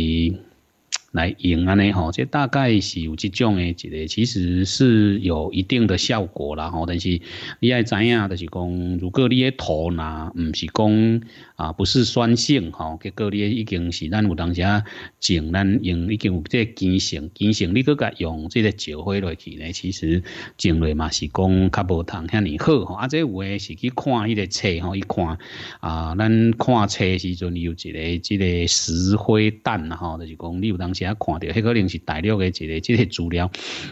来用安尼吼，即大概是有这种诶一个，其实是有一定的效果啦吼。但是你爱知影，就是讲，如果你诶土呐，毋是讲啊，不是酸性吼，结果你已经是咱有当时啊种咱用已经有即碱性，碱性你搁甲用即个石灰落去呢，其实种落嘛是讲较无通赫尼好吼。啊，即诶是去看迄个册吼，伊看啊，咱看菜时阵有一个即个石灰蛋吼，就是讲你有当时。一下看到，迄可能是大陆嘅一个即个资料，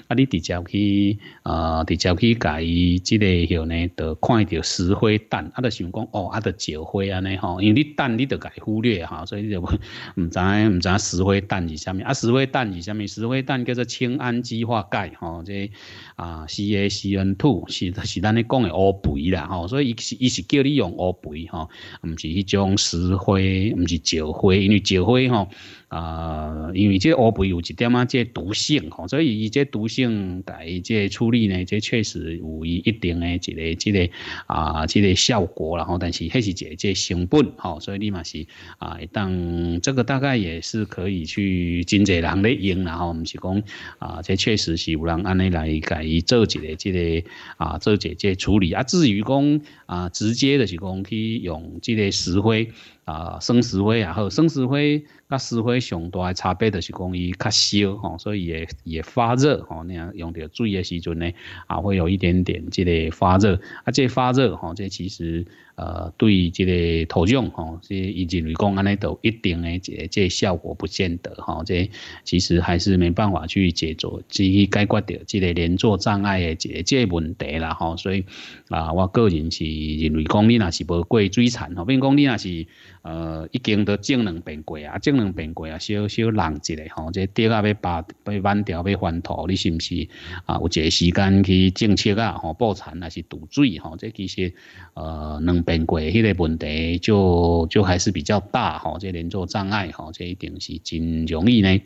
啊，你直接去呃，直接去甲伊即个吼呢，就看到石灰氮，啊，就想讲哦，啊，就石灰安尼吼，因为你氮你就该忽略哈，所以你就唔知唔知石灰氮是啥物，啊，石灰氮是啥物，石灰氮叫做氢氨基化钙吼，即啊 C A C N two 是是咱咧讲嘅乌肥啦吼，所以伊是伊是叫你用乌肥吼，唔是迄种石灰，唔是石灰，因为石灰吼。啊，因为这乌龟有一点啊，这毒性吼，所以以这毒性来这处理呢，这确实有一一定的一个、一个啊、一个效果然后，但是还是一个这成本吼，所以你嘛是啊，当这个大概也是可以去真侪人咧用然后，唔是讲啊，这确实是有人安尼来改做一个、一个啊做一个这处理啊，至于讲啊直接的是讲去用这个石灰啊生石灰也好，生石灰。那石灰上的差别就是讲伊较烧吼，所以也也发热吼。那样用着水的时阵呢，啊，会有一点点这个发热，啊，这发热吼，这其实呃，对这个头颈吼，这以及人工安尼都一定的这这效果不见得吼，这其实还是没办法去解决，即去解决掉这个连坐障碍的这个问题啦吼。所以啊，我个人是认为，讲你那是不过水产吼，比如讲你那是呃，已经都种两遍过啊，种。两边过啊，小小浪一下吼，这竹啊要拔，要弯条要翻土，你是不是啊？有个时间去种菜啊，吼，补田啊，是堵水吼，这其实呃，两边过迄个问题就就还是比较大吼，这连坐障碍吼，这一定是真容易呢。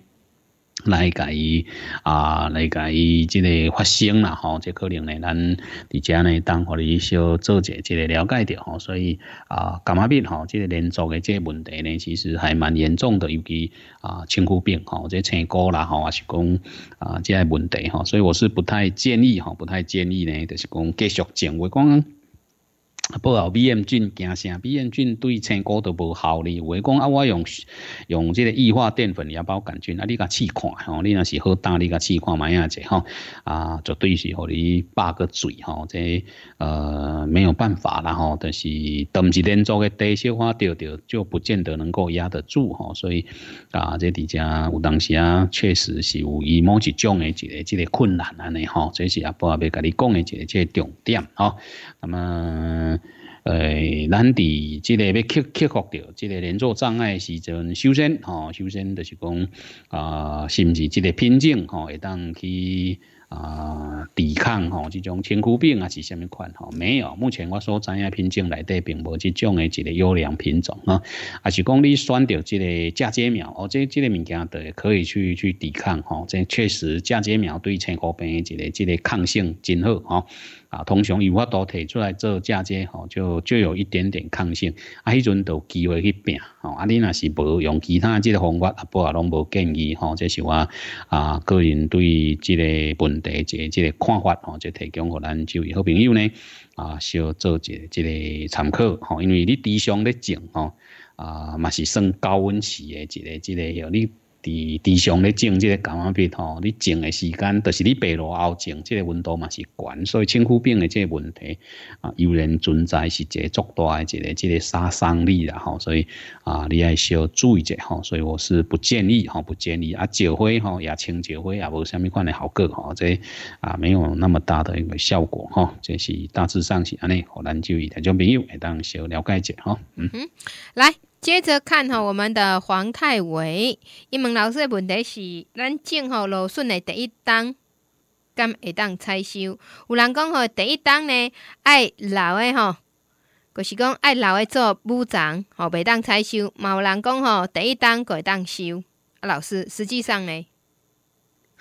来甲伊啊，来甲伊，即个发生啦吼，即可能呢，咱伫遮呢，当互你小做者即个了解着吼，所以啊，感冒病吼，即个连续的即个问题呢，其实还蛮严重的，尤其啊，青枯病吼，即青菇啦吼，也是讲啊，即个问题吼，所以我是不太建议吼，不太建议呢，就是讲继续种，我讲。不啊，b M 菌、惊啥？B M 菌对青菇都无效力。话讲啊，我用用这个异化淀粉芽孢杆菌，啊，你甲试看吼，你若是好大你甲试看买下者吼，啊，绝对是互你霸个嘴吼。这呃，没有办法啦吼，但是毋是连续个低小花掉掉，就不见得能够压得住吼。所以啊，这底下有当时啊，确实是有伊某一种的一个、一个困难安尼吼。这是啊，报啊要甲你讲的一个、这重点吼，那么。诶，咱伫即个要克服掉，即个连锁障碍时阵，首先吼，首先就是讲啊，是毋是即个品种吼，会当去。啊，抵抗吼这种青枯病啊是什么款吼？没有，目前我所栽嘅品种内底并无这种的一个优良品种啊。啊，是讲你选到这个嫁接苗哦，这、这个物件对可以去去抵抗吼。这确实嫁接苗对青枯病一个、一个抗性真好吼。啊，通常有法都提出来做嫁接吼，就就有一点点抗性。啊，迄阵就机会去拼吼。啊，你若是无用其他这个方法，阿伯拢无建议吼。这是我啊个人对这个本。第一，即个即个看法吼，就提供互咱几位好朋友呢，啊，小做一即个参考吼，因为你智商在涨吼，啊，嘛是算高温期的一个即个你。地地上咧种即个柑仔皮吼，你种诶时间著是你白露后种，即个温度嘛是悬，所以青枯病诶即个问题啊，依然存在是一个足大诶一个即个杀伤力啦吼，所以啊，你爱小注意者吼。所以我是不建议吼，不建议啊，石灰吼也青石灰也无虾米款诶效果吼，这啊没有那么大的一个效果吼，这是大致上是安尼，可咱就以台中朋友会当小了解者吼，嗯嗯，来。接着看吼，我们的黄太伟，伊问老师的问题是：咱种吼芦笋的第一档，敢会当采收？有人讲吼第一档呢爱老的吼，就是讲爱老的做母长，吼未当采收。嘛，有人讲吼第一档会当收。啊，老师，实际上呢？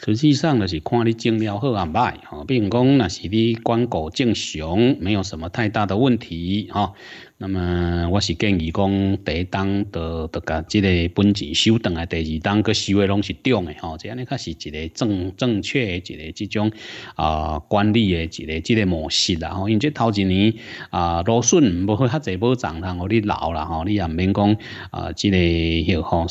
实际上就是看你种了好啊歹，吼，比如讲若是你光果正雄，没有什么太大的问题，吼。那么我是建议讲，第一档都都甲即个本钱收等来，第二档去收诶拢是涨诶吼，即样尼较是一个正正确诶一个即种啊管理诶一个即个模式啦吼。因为即头一年啊，多顺无去较侪暴涨啦，我咧老啦吼，你也免讲啊，即个又好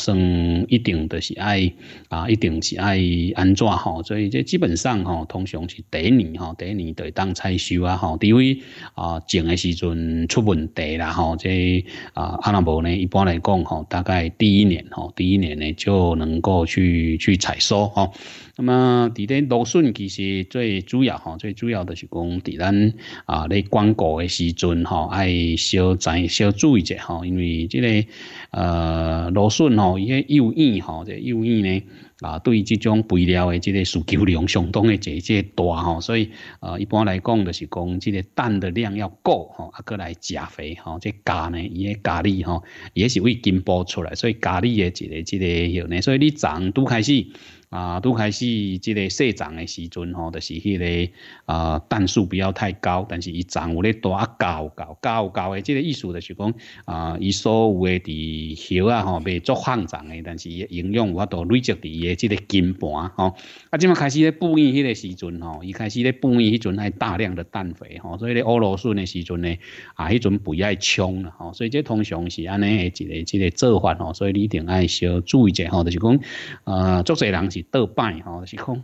一定著是爱啊，一定是爱安怎吼？所以即基本上吼，通常是第一年吼，第一年第当档采收啊吼，除非啊种诶时阵出问题。然后这啊，阿拉伯呢，一般来讲吼，大概第一年吼，第一年呢就能够去去采收吼。那么，伫咧芦笋其实最主要吼，最主要的是讲伫咱啊咧光顾的时阵吼，爱小仔小注意者吼，因为这个呃芦笋吼，伊个幼叶吼，这幼叶呢。啊，对于这种肥料的这个需求量相当的这这大吼，所以呃，一般来讲就是讲这个氮的量要够吼，啊，过来加肥吼，这咖呢，伊个咖喱吼，也是会进播出来，所以咖喱的这个这个，呢，所以你长都开始。啊，拄开始即个细长诶时阵吼，就是迄个啊，氮素不要太高，但是伊长有咧大啊高高高高诶，即个意思就是讲啊，伊所有诶伫叶啊吼未足放长诶，但是伊营养有法度累积伫伊诶即个根盘吼。啊，即马开始咧半叶迄个时阵吼，伊开始咧半叶迄阵爱大量的氮肥吼，所以咧俄罗斯诶时阵咧啊，迄阵肥爱冲啦吼，所以这通常是安尼诶一个即个做法吼，所以你一定爱小注意者吼，就是讲啊，作侪人是。倒拜吼是讲，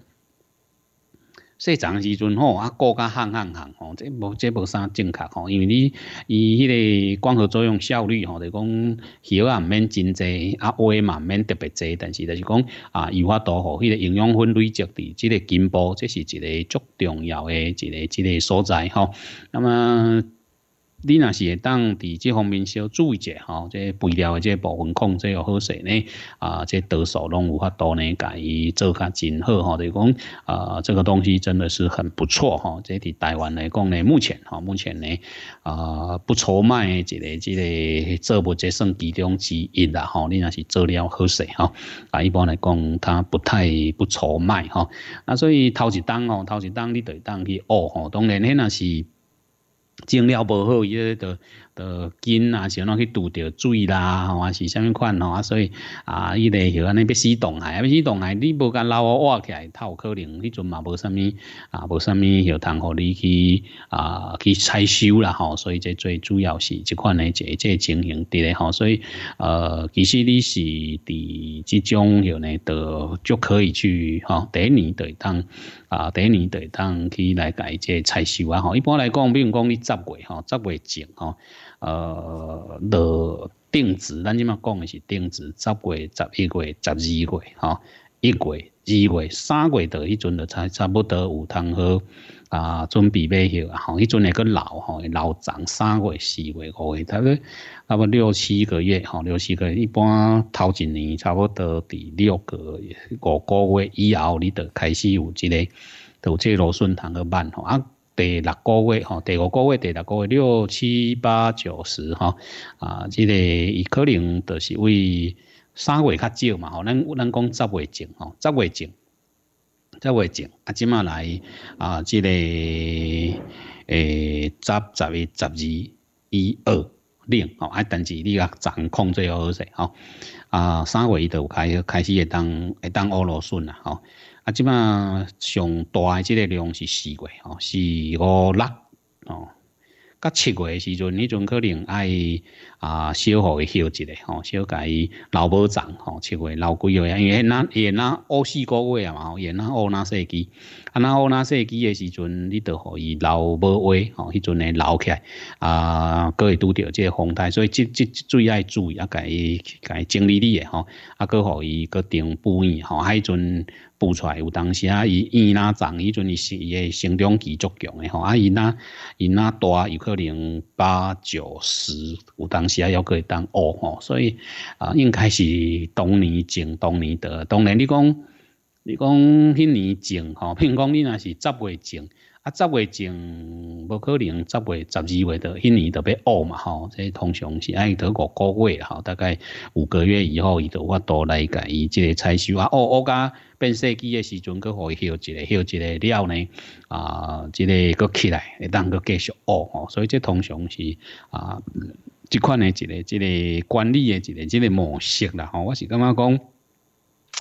细长时阵吼啊高加行行行吼，这无这无啥正确吼，因为你伊迄个光合作用效率吼，就讲叶啊毋免真济啊，叶嘛毋免特别济，但是就是讲啊，有法多吼，迄个营养分累积伫即个进步，这是一个足重要诶一个一个所在吼。那么。你若是会当伫这方面小注意者吼，即肥料诶，即部分控制又好势呢啊，即多数拢有法多呢，甲伊做较真好吼，著是讲啊，这个东西真的是很不错吼。即伫台湾来讲呢，目前吼目前呢啊不愁卖诶，一个一个做物节算其中之一啦吼。你若是做了好势吼，啊，一般来讲，他不太不愁卖吼。啊，所以头一单哦，头一单你得当去学吼，当然迄那是。精料无好，伊咧就。到紧啊，安怎去堵着水啦，吼，啊，是啥物款吼，所以啊，伊咧许安尼必须动下，必须动下，你无甲老啊倚起来，他有可能，你阵嘛无啥物，啊，无啥物，有通互你去啊去采收啦，吼，所以这最主要是一款呢，这这情形伫咧，吼，所以呃，其实你是伫即种许呢，都就可以去，吼，第一年得当，啊，第一年得当去来改这采收啊，吼，一般来讲，比如讲你十月，吼，十月前，吼。呃，落定制咱即嘛讲的是定制，十月、十一月、十二月，吼，一月、二月、三月，到迄阵就差差不多有通好啊，准备买去。吼，迄阵会阁老吼，老长三月、四月、五月，差不多啊，么六七个月，吼，六七个月，一般头一年差不多伫六个、月五个月以后，你就开始有这个，有即个顺糖去办吼啊。第六个月吼，第五个月，第六个月，六七八九十吼，啊，这个伊可能就是为三月较少嘛吼，咱咱讲十月进吼，十月进，十月进，啊，即嘛来啊，这个诶，十十月十二一二零吼，啊，但是你要掌控最好势吼，啊，三月就开开始会当会当乌路顺啦吼。啊，即马上大诶，即个量是四月哦，四五六哦，甲七月时阵，你阵可能爱啊，小号会休一下吼，小改老保涨吼，七月老贵个，因为那也那乌四个月啊嘛，也那乌那四季，啊，那乌那四季个时阵，你著互伊老保位吼，迄阵会留起来啊，各会拄着即个风台，所以即即最爱注意一改，改整理你个吼，啊，佮互伊佮订搬吼，迄阵。不出来，有当时啊，伊伊那长伊阵是伊个生长期足强诶吼，啊伊那伊那大有可能八九十，有当时啊抑可以当二吼，所以啊应该是当年种当年得，当然你讲你讲迄年种吼，譬如讲你那是十月种。啊，十月前无可能，十月、十二月的，一年着要恶嘛吼。所通常是爱德国高位吼，大概五个月以后，伊就我倒来个伊这个采收啊。二二甲变世纪的时阵，佫伊休一个休一个了呢。啊，这个佫起来，会当佫继续恶，吼。所以这通常是啊，即款的一个、一个管理的一个、一个模式啦吼。我是感觉讲。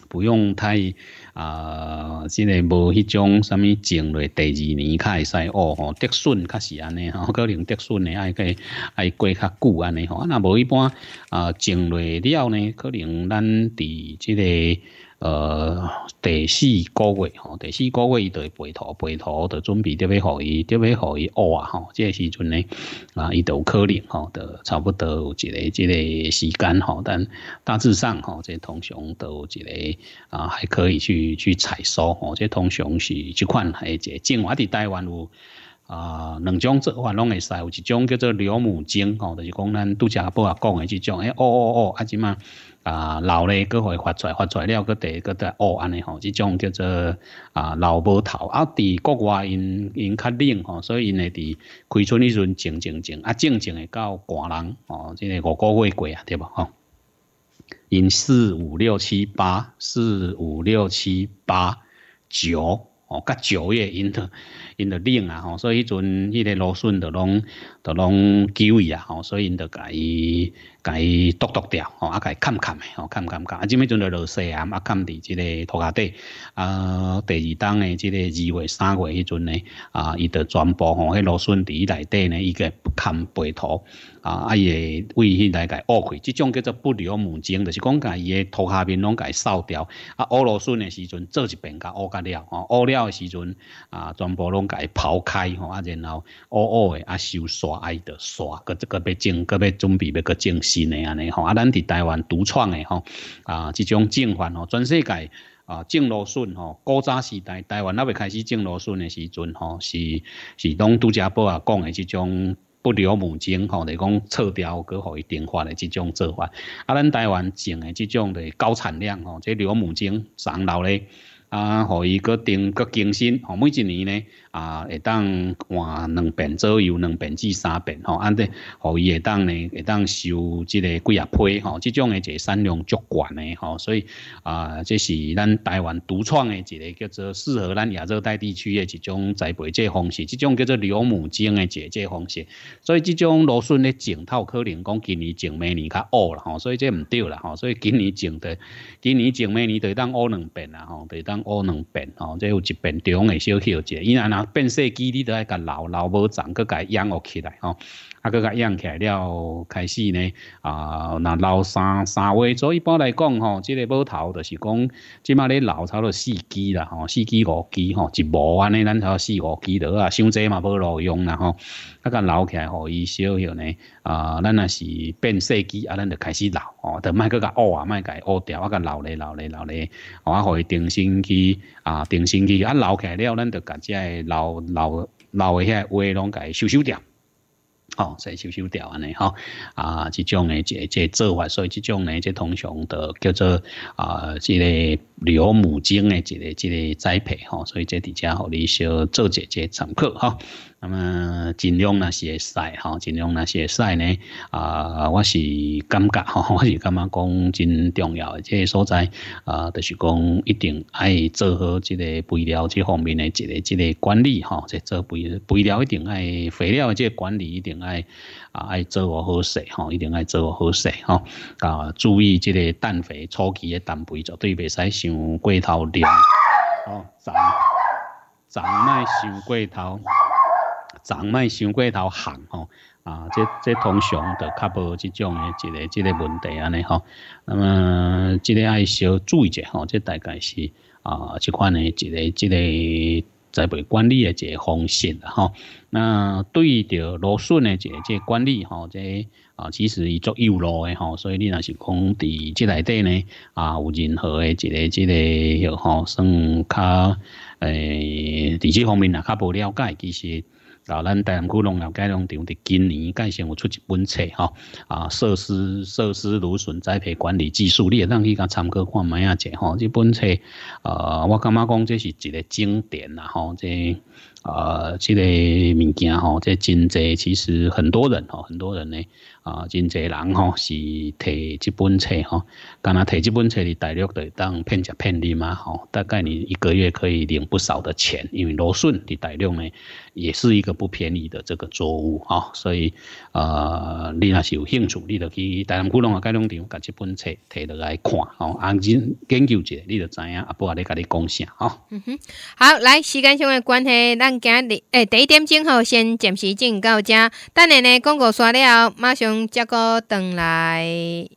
不用太啊，这个无迄种啥物种类，第二年较会使哦吼，德顺确实安尼吼，可能德顺呢，爱可爱过较久安尼吼，啊那无一般啊种类了呢，可能咱伫即个。呃，第四个月吼，第四个月伊就会培土培土，就准备要要互伊要要互伊学啊吼。即个时阵呢，啊，伊有可能吼，都差不多有一个即个时间吼，但大致上吼，这通常都一个啊，还可以去去采收吼。这通常是即款还一个，种，外伫台湾有啊，两种做法拢会使，有一种叫做牛母精吼，就是讲咱杜家啊讲的即种，诶哦哦哦，啊，即嘛。啊，老咧，佫会发出来，发出来了，佫第，佫第，恶安尼吼，即种叫做啊老无头。啊，伫国外因因较冷吼，所以因诶伫开春时阵静静静，啊，静静会到寒人哦，即个五个月过啊，对无吼？因四五六七八，四五六七八九，哦，甲九月因的因的冷啊，吼，所以迄阵迄个芦笋都拢都拢久矣啊，吼，所以因就伊甲伊剁剁掉吼，啊，甲伊砍砍诶，吼，砍砍砍。啊，即面阵咧落细啊，啊，砍伫即个涂骹底。啊，第二冬诶，即个二月、三月迄阵呢，啊，伊着全部吼，迄芦笋伫内底呢，伊个不砍背土。啊，啊伊会为迄大概挖开，即种叫做不留母茎，著是讲甲伊诶涂骹面拢甲扫掉。啊，乌芦笋诶时阵做一遍甲乌甲了，吼，乌了诶时阵啊，全部拢甲刨开吼，啊，然后乌乌诶，啊，收沙，啊，伊着刷，搁这搁要种，搁要准备要搁种。是安尼吼，啊，咱伫台湾独创的吼，啊，即种种法吼，全世界啊，种芦笋吼，古早时代台湾阿未开始种芦笋的时阵吼，是是拢杜家宝啊讲的即种不留母茎吼，来讲撤掉搁互伊定发的即种做法，啊，咱台湾种的即种的高产量吼，这良母茎长老咧。啊，互伊阁定阁更新吼，每一年呢，啊会当换两遍左右，两遍至三遍，吼，安尼，互伊会当呢会当收即个几啊批吼，即种诶个产量足悬诶吼，所以啊，这是咱台湾独创诶一个叫做适合咱亚热带地区诶一种栽培即方式，即种叫做柳母精诶即个方式。所以即种芦笋咧整套可能讲今年整明年较恶啦吼，所以即毋对啦吼，所以今年整的，今年整明年就当恶两遍啦吼，就当。我能变哦，即有一变中诶小小者，伊若后变细枝，你都爱甲老老无长，搁伊养活起来吼。啊，佮佮养起来了，开始呢啊，那老三三位，所以一般来讲吼，即个波头就是讲，即马咧差不多四支啦，吼四支五支吼，一无安尼咱草四五支得啊，伤侪嘛无路用啦吼。啊，佮老起来，互伊少些呢啊，咱那是变四支啊，咱就开始老，哦，就卖佮佮乌啊，卖佮乌掉，啊，佮老咧老咧老咧，啊，互伊定新去啊，定新去啊，老起来了，咱就家己老老老捞个遐话，拢佮伊收修点。好，再修修掉安尼，哈，啊，这种诶，这这做法，所以这种诶，这通常都叫做啊，这个。刘母经的一个、一个栽培所以这底下和你小做一个参考哈。那么尽量那些晒哈，尽量那些晒呢啊，我是感觉哈，[LAUGHS] 我是感觉讲真重要，即个所在啊，就是讲一定爱做好即个肥料即方面的一个、一个管理哈。即做肥肥料一定爱肥料即管理一定爱啊爱做好些哈，一定爱做好些哈啊，注意即个氮肥初期的氮肥绝对未使。想过头凉，哦，长长麦想过头，长麦想过头寒，吼啊，这这通常就较无这种诶一个一个问题安尼吼。那么，这个爱小注意者吼，这大概是啊，一款诶一个一个栽培管理诶一个方式吼。那对于着芦笋诶一个即管理吼，即。啊，其实伊足幼路诶吼，所以你若是讲伫即内底呢，啊，有任何诶一个即个迄吼，算较诶伫即方面也较无了解。其实，啊，咱台南区农业解良场伫今年，佮先有出一本册吼，啊，设施设施芦笋栽培管理技术，你也让去甲参考看卖啊者吼，即本册，呃，我感觉讲这是一个经典啦吼，即，呃，即个物件吼，即真济，其实很多人吼，很多人呢。啊，真侪人吼是摕这本册吼，敢若摕这本册哩，大陆对当骗食骗利嘛吼。大概你一个月可以领不少的钱，因为罗顺伫大陆呢也是一个不便宜的这个作物吼。所以呃，你若是有兴趣，你就去大台南鼓啊，屿这两点，把这本册摕落来看吼，啊、真研究者，你就知影。啊，波阿哩甲你讲啥吼。嗯哼，好，来时间上的关系，咱今日诶，第一点钟后先暂时进到这，等下呢广告刷了后马上。结果倒来。